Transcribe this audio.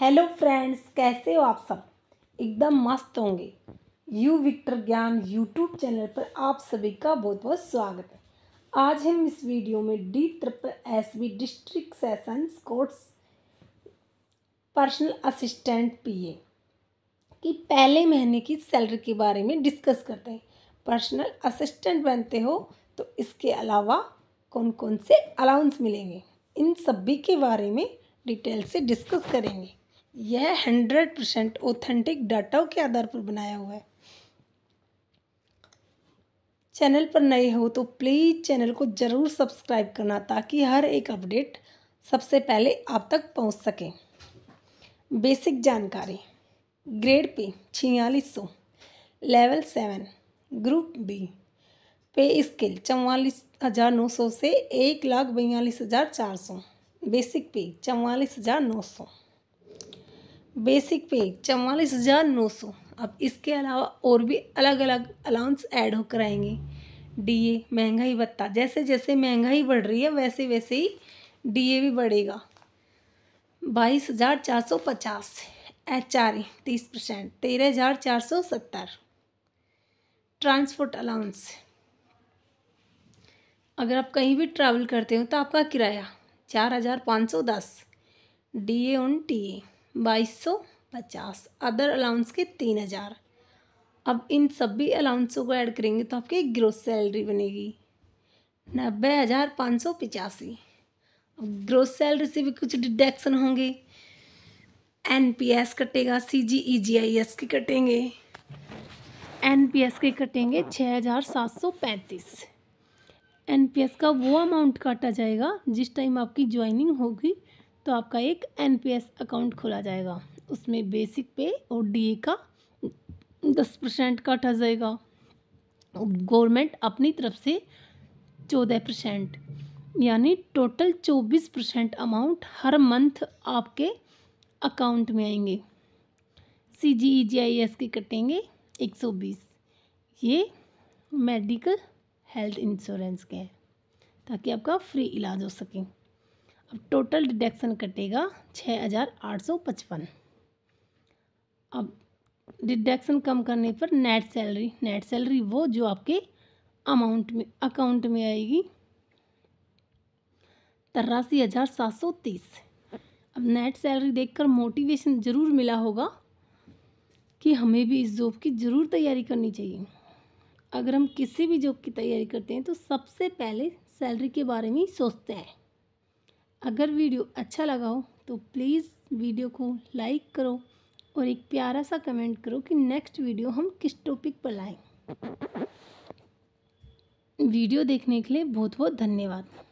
hello friends कैसे हो आप सब एकदम मस्त होंगे यू विक्टर ज्ञान यूट्यूब चैनल पर आप सभी का बहुत बहुत स्वागत है आज हम इस वीडियो में D triple S B district session courts personal assistant PA की पहले महीने की सैलरी के बारे में डिस्कस करते हैं पर्सनल असिस्टेंट बनते हो तो इसके अलावा कौन कौन से अलाउंस मिलेंगे इन सभी के बारे में डिटेल से डिस्कस करेंगे यह हंड्रेड परसेंट ऑथेंटिक डाटाओं के आधार पर बनाया हुआ है चैनल पर नए हो तो प्लीज़ चैनल को ज़रूर सब्सक्राइब करना ताकि हर एक अपडेट सबसे पहले आप तक पहुंच सके बेसिक जानकारी ग्रेड पे छियालीस सौ level seven group B pay scale चवालीस हज़ार नौ सौ से एक लाख बयालीस हज़ार चार सौ बेसिक पे चवालीस हज़ार नौ सौ बेसिक पे चवालीस हज़ार नौ सौ अब इसके अलावा और भी अलग अलग अलाउंस ऐड होकर आएंगे डीए महंगाई भत्ता जैसे जैसे महंगाई बढ़ रही है वैसे वैसे ही डीए भी बढ़ेगा बाईस हज़ार चार सौ पचास एच आर ई तीस परसेंट तेरह हज़ार चार सौ सत्तर ट्रांसपोर्ट अलाउंस अगर आप कहीं भी ट्रैवल करते हो तो आपका किराया चार हज़ार पाँच सौ दस डी ए उन टी ए बाईस सौ पचास अदर अलाउंस के तीन हज़ार अब इन सभी अलाउंसों को ऐड करेंगे तो आपकी ग्रोथ सैलरी बनेगी नब्बे हज़ार पाँच सौ पिचासी अब ग्रोथ सैलरी से भी कुछ डिडक्शन होंगे एन पी एस कटेगा सी जी ई जी आई एस के कटेंगे एन पी एस के कटेंगे छः हज़ार सात सौ पैंतीस एन पी एस का वो अमाउंट काटा जाएगा जिस टाइम आपकी ज्वाइनिंग होगी तो आपका एक एन अकाउंट खोला जाएगा उसमें बेसिक पे और डीए का दस परसेंट कट आ जाएगा गवर्नमेंट अपनी तरफ से चौदह परसेंट यानी टोटल चौबीस परसेंट अमाउंट हर मंथ आपके अकाउंट में आएंगे सी जी ई जी आई एस के कटेंगे एक सौ बीस ये मेडिकल हेल्थ इंश्योरेंस के हैं ताकि आपका फ्री इलाज हो सके अब टोटल डिडक्शन कटेगा छः हज़ार आठ सौ पचपन अब डिडक्शन कम करने पर नेट सैलरी नेट सैलरी वो जो आपके अमाउंट में अकाउंट में आएगी तिरासी हज़ार सात सौ तीस अब नेट सैलरी देखकर मोटिवेशन ज़रूर मिला होगा कि हमें भी इस जॉब की ज़रूर तैयारी करनी चाहिए अगर हम किसी भी जॉब की तैयारी करते हैं तो सबसे पहले सैलरी के बारे में सोचते हैं अगर वीडियो अच्छा लगा हो तो प्लीज़ वीडियो को लाइक करो और एक प्यारा सा कमेंट करो कि नेक्स्ट वीडियो हम किस टॉपिक पर लाएं वीडियो देखने के लिए बहुत बहुत धन्यवाद